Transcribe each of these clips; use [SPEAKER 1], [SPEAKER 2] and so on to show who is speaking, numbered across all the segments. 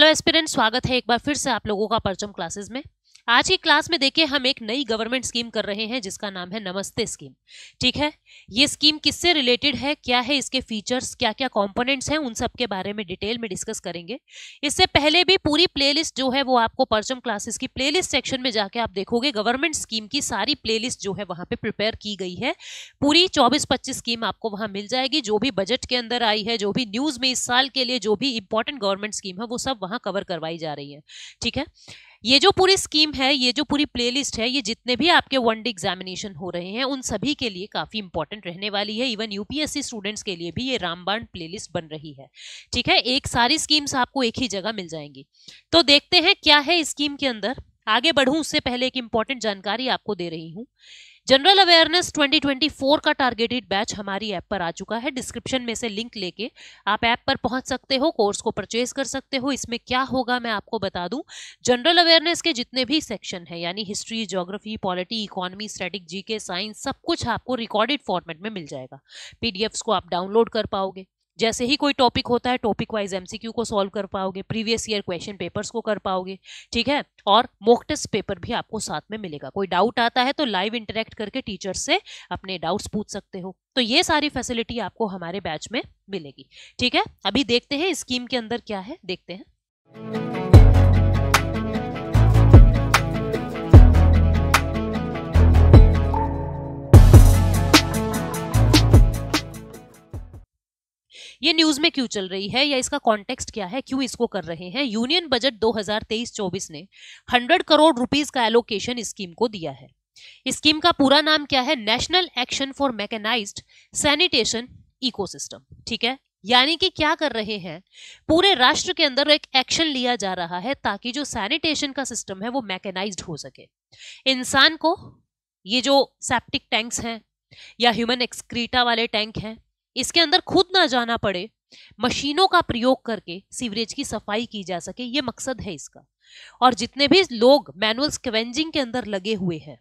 [SPEAKER 1] hello aspirant स्वागत है एक बार फिर से आप लोगों का परचम क्लासेस में आज की क्लास में देखिए हम एक नई गवर्नमेंट स्कीम कर रहे हैं जिसका नाम है नमस्ते स्कीम ठीक है ये स्कीम किससे रिलेटेड है क्या है इसके फीचर्स क्या क्या कंपोनेंट्स हैं उन सब के बारे में डिटेल में डिस्कस करेंगे इससे पहले भी पूरी प्लेलिस्ट जो है वो आपको परचम क्लासेस की प्ले सेक्शन में जाके आप देखोगे गवर्नमेंट स्कीम की सारी प्ले जो है वहाँ पर प्रिपेयर की गई है पूरी चौबीस पच्चीस स्कीम आपको वहाँ मिल जाएगी जो भी बजट के अंदर आई है जो भी न्यूज़ में इस साल के लिए जो भी इंपॉर्टेंट गवर्नमेंट स्कीम है वो सब वहाँ कवर करवाई जा रही है ठीक है ये जो पूरी स्कीम है ये जो पूरी प्लेलिस्ट है ये जितने भी आपके वन डे एग्जामिनेशन हो रहे हैं उन सभी के लिए काफ़ी इंपॉर्टेंट रहने वाली है इवन यूपीएससी स्टूडेंट्स के लिए भी ये रामबाण प्लेलिस्ट बन रही है ठीक है एक सारी स्कीम्स आपको एक ही जगह मिल जाएंगी तो देखते हैं क्या है स्कीम के अंदर आगे बढ़ू उससे पहले एक इंपॉर्टेंट जानकारी आपको दे रही हूँ जनरल अवेयरनेस 2024 का टारगेटेड बैच हमारी ऐप पर आ चुका है डिस्क्रिप्शन में से लिंक लेके आप ऐप पर पहुंच सकते हो कोर्स को परचेज कर सकते हो इसमें क्या होगा मैं आपको बता दूं जनरल अवेयरनेस के जितने भी सेक्शन हैं यानी history geography polity economy static GK science सब कुछ आपको रिकॉर्डेड फॉर्मेट में मिल जाएगा पीडीएफ्स को आप डाउनलोड कर पाओगे जैसे ही कोई टॉपिक होता है टॉपिक वाइज एमसीक्यू को सॉल्व कर पाओगे प्रीवियस ईयर क्वेश्चन पेपर्स को कर पाओगे ठीक है और मोक टेस्ट पेपर भी आपको साथ में मिलेगा कोई डाउट आता है तो लाइव इंटरेक्ट करके टीचर से अपने डाउट्स पूछ सकते हो तो ये सारी फैसिलिटी आपको हमारे बैच में मिलेगी ठीक है अभी देखते हैं स्कीम के अंदर क्या है देखते हैं ये न्यूज़ में क्यों चल रही है या इसका कॉन्टेक्स्ट क्या है क्यों इसको कर रहे हैं यूनियन बजट 2023-24 ने 100 करोड़ रुपीज का एलोकेशन स्कीम को दिया है स्कीम का पूरा नाम क्या है national action for mechanize sanitation ecosystem ठीक है यानी कि क्या कर रहे हैं पूरे राष्ट्र के अंदर एक एक्शन लिया जा रहा है ताकि जो सैनिटेशन का सिस्टम है वो मैकेनाइज्ड हो सके इंसान को ये जो सेप्टिक टैंक्स हैं या ह्यूमन एक्सक्रीटा वाले टैंक हैं इसके अंदर खुद ना जाना पड़े मशीनों का प्रयोग करके सीवरेज की सफाई की जा सके ये मकसद है इसका और जितने भी लोग मैनुअल स्कवेंजिंग के अंदर लगे हुए हैं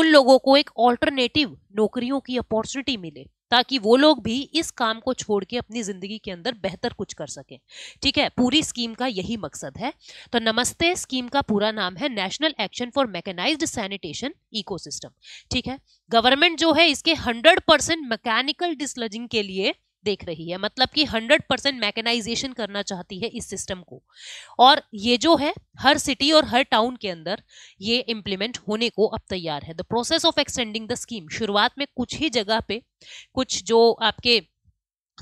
[SPEAKER 1] उन लोगों को एक ऑल्टरनेटिव नौकरियों की अपॉर्चुनिटी मिले ताकि वो लोग भी इस काम को छोड़ के अपनी ज़िंदगी के अंदर बेहतर कुछ कर सकें ठीक है पूरी स्कीम का यही मकसद है तो नमस्ते स्कीम का पूरा नाम है national action for mechanize sanitation eco ठीक है गवर्नमेंट जो है इसके हंड्रेड परसेंट मैकेनिकल डिस्लजिंग के लिए देख रही है मतलब कि 100 परसेंट मैकेनाइजेशन करना चाहती है इस सिस्टम को और ये जो है हर सिटी और हर टाउन के अंदर ये इम्प्लीमेंट होने को अब तैयार है the process of extending the scheme शुरुआत में कुछ ही जगह पे कुछ जो आपके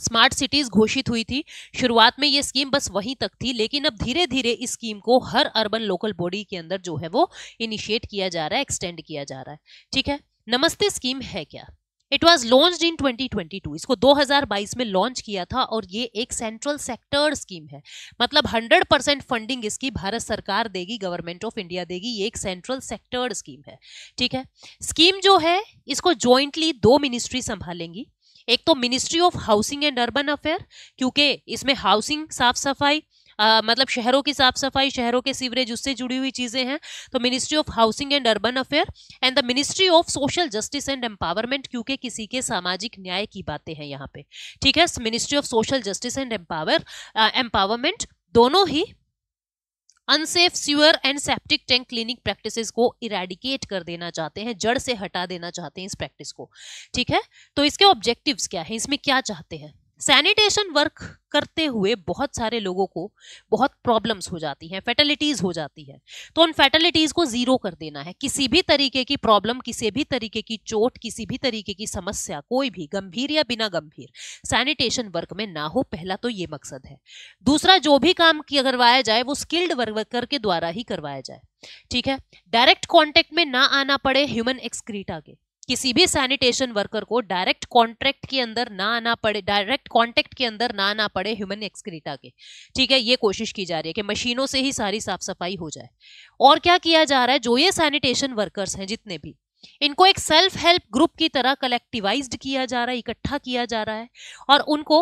[SPEAKER 1] स्मार्ट सिटीज घोषित हुई थी शुरुआत में ये स्कीम बस वहीं तक थी लेकिन अब धीरे धीरे इस स्कीम को हर अर्बन लोकल बॉडी के अंदर जो है वो इनिशिएट किया जा रहा है एक्सटेंड किया जा रहा है ठीक है नमस्ते स्कीम है क्या इट वॉज लॉन्च इन 2022 इसको 2022 में लॉन्च किया था और ये एक सेंट्रल सेक्टर स्कीम है मतलब 100 परसेंट फंडिंग इसकी भारत सरकार देगी गवर्नमेंट ऑफ इंडिया देगी ये एक सेंट्रल सेक्टर स्कीम है ठीक है स्कीम जो है इसको ज्वाइंटली दो मिनिस्ट्री संभालेंगी एक तो ministry of housing and urban affair क्योंकि इसमें हाउसिंग साफ सफाई आ, मतलब शहरों की साफ सफाई शहरों के सीवरेज उससे जुड़ी हुई चीज़ें हैं तो ministry of housing and urban affair and the ministry of social justice and empowerment क्योंकि किसी के सामाजिक न्याय की बातें हैं यहाँ पे ठीक है ministry of social justice and empower empowerment दोनों ही unsafe sewer and septic tank cleaning practices को इरेडिकेट कर देना चाहते हैं जड़ से हटा देना चाहते हैं इस प्रैक्टिस को ठीक है तो इसके ऑब्जेक्टिव्स क्या है इसमें क्या चाहते हैं सैनिटेशन वर्क करते हुए बहुत सारे लोगों को बहुत प्रॉब्लम्स हो जाती हैं फैटलिटीज़ हो जाती है तो उन फैटलिटीज़ को ज़ीरो कर देना है किसी भी तरीके की प्रॉब्लम किसी भी तरीके की चोट किसी भी तरीके की समस्या कोई भी गंभीर या बिना गंभीर सैनिटेशन वर्क में ना हो पहला तो ये मकसद है दूसरा जो भी काम करवाया जाए वो स्किल्ड वर्कर के द्वारा ही करवाया जाए ठीक है डायरेक्ट कॉन्टेक्ट में ना आना पड़े ह्यूमन एक्सक्रीटा के किसी भी सैनिटेशन वर्कर को डायरेक्ट कॉन्ट्रैक्ट के अंदर ना आना पड़े डायरेक्ट कॉन्टैक्ट के अंदर ना आना पड़े ह्यूमन एक्सक्रीटा के ठीक है ये कोशिश की जा रही है कि मशीनों से ही सारी साफ सफाई हो जाए और क्या किया जा रहा है जो ये सैनिटेशन वर्कर्स हैं जितने भी इनको एक सेल्फ हेल्प ग्रुप की तरह कलेक्टिवाइज किया जा रहा है इकट्ठा किया जा रहा है और उनको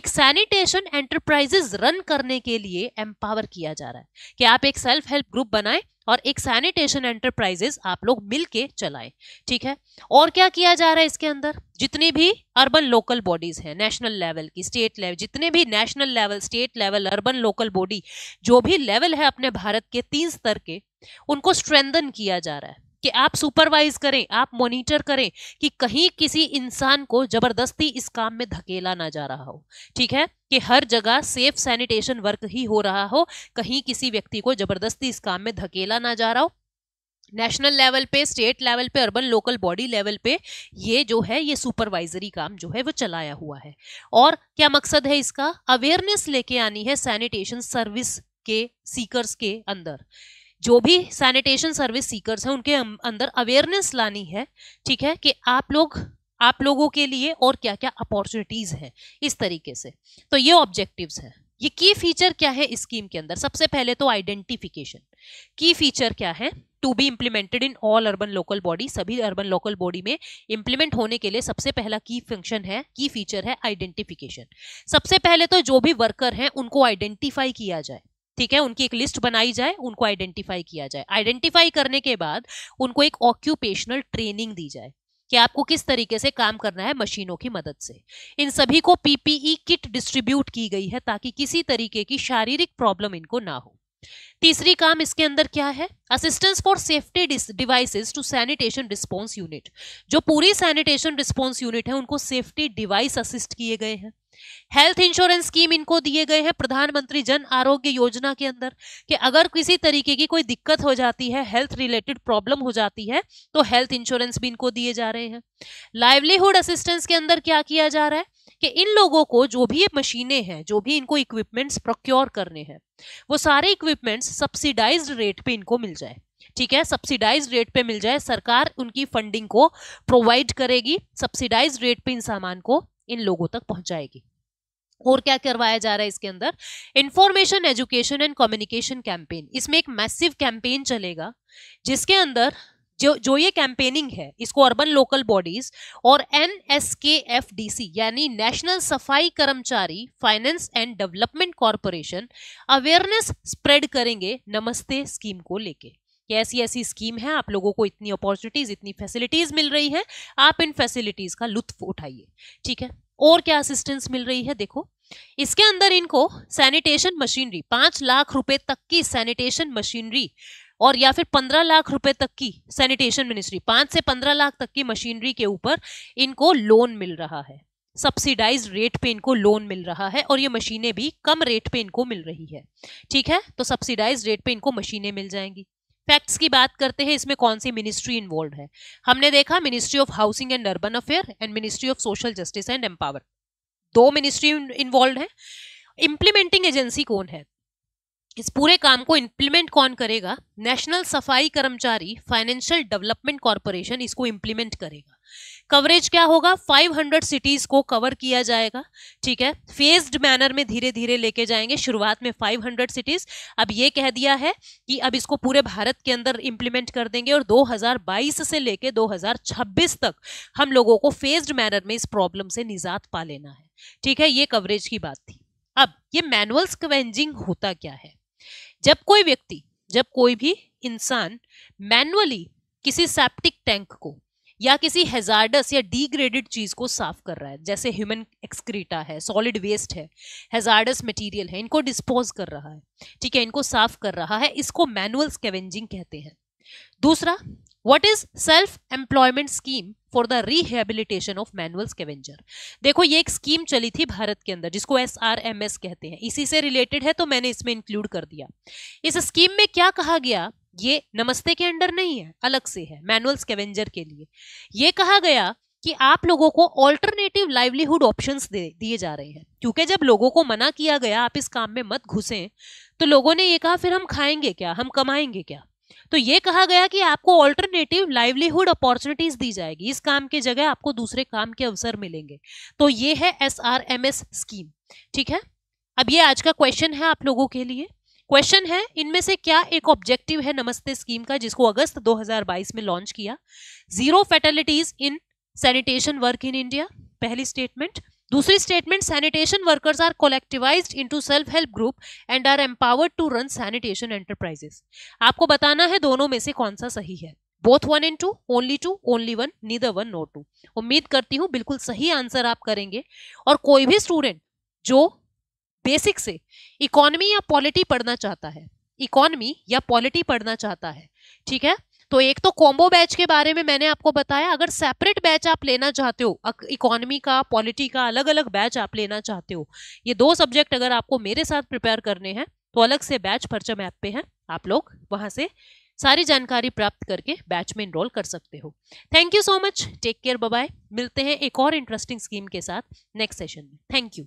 [SPEAKER 1] एक सैनिटेशन एंटरप्राइजेस रन करने के लिए एम्पावर किया जा रहा है कि आप एक सेल्फ हेल्प ग्रुप बनाएं और एक सैनिटेशन एंटरप्राइजेस आप लोग मिल के चलाएं ठीक है और क्या किया जा रहा है इसके अंदर जितनी भी अर्बन लोकल बॉडीज हैं नेशनल लेवल की स्टेट लेवल जितने भी national level state level urban local body जो भी लेवल है अपने भारत के तीन स्तर के उनको स्ट्रेंदन किया जा रहा है कि आप सुपरवाइज करें आप मॉनिटर करें कि कहीं किसी इंसान को जबरदस्ती इस काम में धकेला ना जा रहा हो ठीक है कि हर जगह सेफ सैनिटेशन वर्क ही हो रहा हो कहीं किसी व्यक्ति को जबरदस्ती इस काम में धकेला ना जा रहा हो नेशनल लेवल पे स्टेट लेवल पे अर्बन लोकल बॉडी लेवल पे ये जो है ये सुपरवाइजरी काम जो है वो चलाया हुआ है और क्या मकसद है इसका अवेयरनेस लेके आनी है सैनिटेशन सर्विस के सीकर्स के अंदर जो भी सैनिटेशन सर्विस सीकर्स हैं उनके अं-, अंदर अवेयरनेस लानी है ठीक है कि आप लोग आप लोगों के लिए और क्या क्या अपॉर्चुनिटीज़ हैं इस तरीके से तो ये ऑब्जेक्टिव्स हैं ये की फीचर क्या है स्कीम के अंदर सबसे पहले तो आइडेंटिफिकेशन की फीचर क्या है to be implemented in all urban local body सभी अर्बन लोकल बॉडी में इम्प्लीमेंट होने के लिए सबसे पहला की फंक्शन है की फीचर है आइडेंटिफिकेशन सबसे पहले तो जो भी वर्कर हैं उनको आइडेंटिफाई किया जाए ठीक है उनकी एक लिस्ट बनाई जाए उनको आइडेंटिफाई किया जाए आइडेंटिफाई करने के बाद उनको एक ऑक्यूपेशनल ट्रेनिंग दी जाए कि आपको किस तरीके से काम करना है मशीनों की मदद से इन सभी को पीपीई किट डिस्ट्रीब्यूट की गई है ताकि किसी तरीके की शारीरिक प्रॉब्लम इनको ना हो तीसरी काम इसके अंदर क्या है assistance for safety devices to sanitation response unit जो पूरी सैनिटेशन रिस्पॉन्स यूनिट है उनको सेफ्टी डिवाइस असिस्ट किए गए हैं हेल्थ इंश्योरेंस स्कीम इनको दिए गए हैं प्रधानमंत्री जन आरोग्य योजना के अंदर कि अगर किसी तरीके की कोई दिक्कत हो जाती है हेल्थ रिलेटेड प्रॉब्लम हो जाती है तो हेल्थ इंश्योरेंस भी इनको दिए जा रहे हैं लाइवलीहुड असिस्टेंस के अंदर क्या किया जा रहा है कि इन लोगों को जो भी ये मशीनें हैं जो भी इनको इक्विपमेंट्स प्रोक्योर करने हैं वो सारे इक्विपमेंट्स सब्सिडाइज रेट पे इनको मिल जाए ठीक है सब्सिडाइज रेट पे मिल जाए सरकार उनकी फंडिंग को प्रोवाइड करेगी सब्सिडाइज रेट पे इन सामान को इन लोगों तक पहुंचाएगी और क्या करवाया जा रहा है इसके अंदर information education and communication campaign इसमें एक मैसिव कैंपेन चलेगा जिसके अंदर जो जो ये कैंपेनिंग है इसको अर्बन लोकल बॉडीज और N S K F D C यानी national Safai Karamchari finance and development corporation awareness spread करेंगे नमस्ते स्कीम को लेके कि ऐसी ऐसी स्कीम है आप लोगों को इतनी अपॉर्चुनिटीज़ इतनी फैसिलिटीज़ मिल रही है आप इन फैसिलिटीज़ का लुत्फ उठाइए ठीक है और क्या असिस्टेंस मिल रही है देखो इसके अंदर इनको सैनिटेशन मशीनरी पाँच लाख रुपए तक की सैनिटेशन मशीनरी और या फिर पंद्रह लाख रुपए तक की सैनिटेशन मिनिस्ट्री पाँच से पंद्रह लाख तक की मशीनरी के ऊपर इनको लोन मिल रहा है सब्सिडाइज रेट पे इनको लोन मिल रहा है और ये मशीनें भी कम रेट पे इनको मिल रही है ठीक है तो सब्सिडाइज रेट पे इनको मशीनें मिल जाएंगी फैक्ट्स की बात करते हैं इसमें कौन सी मिनिस्ट्री इन्वॉल्व है हमने देखा ministry of housing and urban affair and ministry of social justice and empower दो मिनिस्ट्री इन्वॉल्व है इम्प्लीमेंटिंग एजेंसी कौन है इस पूरे काम को इम्प्लीमेंट कौन करेगा national Safai Karamchari financial development corporation इसको इम्प्लीमेंट करेगा कवरेज क्या होगा 500 सिटीज को कवर किया जाएगा ठीक है फेज्ड मैनर में धीरे धीरे लेके जाएंगे शुरुआत में 500 सिटीज अब ये कह दिया है कि अब इसको पूरे भारत के अंदर इंप्लीमेंट कर देंगे और 2022 से लेके 2026 तक हम लोगों को फेज्ड मैनर में इस प्रॉब्लम से निजात पा लेना है ठीक है ये कवरेज की बात थी अब ये मैनुअल स्क्वेंजिंग होता क्या है जब कोई व्यक्ति जब कोई भी इंसान मैनुअली किसी सेप्टिक टैंक को या किसी हेजार्डस या डिग्रेडेड चीज़ को साफ कर रहा है जैसे ह्यूमन एक्सक्रीटा है सॉलिड वेस्ट है हेजार्डस मटेरियल है इनको डिस्पोज कर रहा है ठीक है इनको साफ कर रहा है इसको मैनुअल स्केवेंजिंग कहते हैं दूसरा what is self employment scheme for the rehabilitation of manual scavenger देखो ये एक स्कीम चली थी भारत के अंदर जिसको एस आर एम एस कहते हैं इसी से रिलेटेड है तो मैंने इसमें इंक्लूड कर दिया इस स्कीम में क्या कहा गया ये नमस्ते के अंडर नहीं है अलग से है मैनुअल स्केवेंजर के लिए ये कहा गया कि आप लोगों को ऑल्टरनेटिव लाइवलीहुड ऑप्शंस दिए जा रहे हैं क्योंकि जब लोगों को मना किया गया आप इस काम में मत घुसे तो लोगों ने ये कहा फिर हम खाएंगे क्या हम कमाएंगे क्या तो ये कहा गया कि आपको ऑल्टरनेटिव लाइवलीहुड अपॉर्चुनिटीज दी जाएगी इस काम के जगह आपको दूसरे काम के अवसर मिलेंगे तो ये है S R M S scheme ठीक है अब ये आज का क्वेश्चन है आप लोगों के लिए क्वेश्चन है इनमें से क्या एक ऑब्जेक्टिव है नमस्ते स्कीम का जिसको अगस्त 2022 में लॉन्च किया zero fatalities in sanitation work in India पहली स्टेटमेंट दूसरी statement sanitation workers are collectivized into self help group and are empowered to run sanitation enterprises आपको बताना है दोनों में से कौन सा सही है both one and two only two only one neither one no two उम्मीद करती हूँ बिल्कुल सही आंसर आप करेंगे और कोई भी स्टूडेंट जो बेसिक से इकोनॉमी या पॉलिटी पढ़ना चाहता है इकोनॉमी या पॉलिटी पढ़ना चाहता है ठीक है तो एक तो कॉम्बो बैच के बारे में मैंने आपको बताया अगर सेपरेट बैच आप लेना चाहते हो इकोनॉमी का पॉलिटी का अलग अलग बैच आप लेना चाहते हो ये दो सब्जेक्ट अगर आपको मेरे साथ प्रिपेयर करने हैं तो अलग से बैच परचम ऐप पे है आप लोग वहां से सारी जानकारी प्राप्त करके बैच में इनरोल कर सकते हो thank you so much take care bye मिलते हैं एक और इंटरेस्टिंग स्कीम के साथ नेक्स्ट सेशन में थैंक यू